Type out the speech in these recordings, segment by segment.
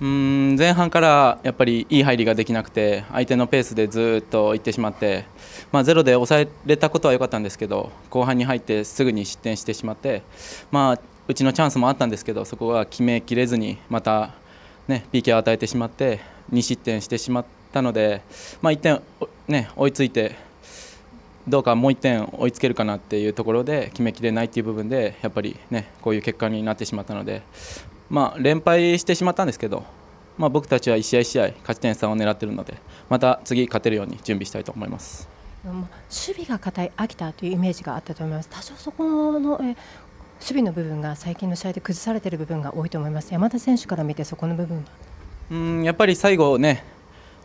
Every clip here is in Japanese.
うん前半からやっぱりいい入りができなくて相手のペースでずっといってしまって、まあ、ゼロで抑えれたことは良かったんですけど後半に入ってすぐに失点してしまって、まあ、うちのチャンスもあったんですけどそこは決めきれずにまた、ね、PK を与えてしまって2失点してしまったので、まあ、1点、ね、追いついてどうかもう1点追いつけるかなっていうところで決めきれないっていう部分でやっぱり、ね、こういう結果になってしまったので、まあ、連敗してしまったんですけど、まあ、僕たちは1試合1試合勝ち点3を狙っているのでまた次、勝てるように準備したいと思います。守備が堅い秋田というイメージがあったと思います。多少そこのえ守備の部分が最近の試合で崩されている部分が多いと思います。山田選手から見てそこの部分は。うんやっぱり最後ね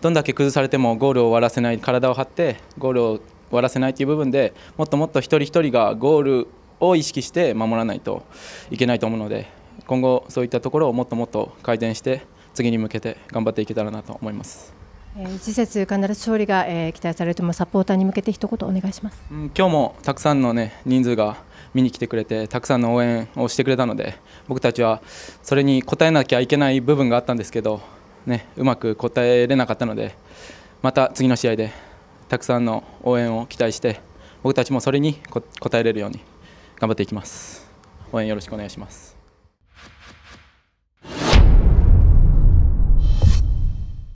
どんだけ崩されてもゴールを終わらせない体を張ってゴールを終わらせないという部分でもっともっと一人一人がゴールを意識して守らないといけないと思うので今後そういったところをもっともっと改善して次に向けて頑張っていけたらなと思います。次節必ず勝利が、え期待されるともサポーターに向けて一言お願いします、う今日もたくさんの、ね、人数が見に来てくれてたくさんの応援をしてくれたので僕たちはそれに応えなきゃいけない部分があったんですけど、ね、うまく応えれなかったのでまた次の試合でたくさんの応援を期待して僕たちもそれに応えれるように頑張っていきます応援よろしくお願いします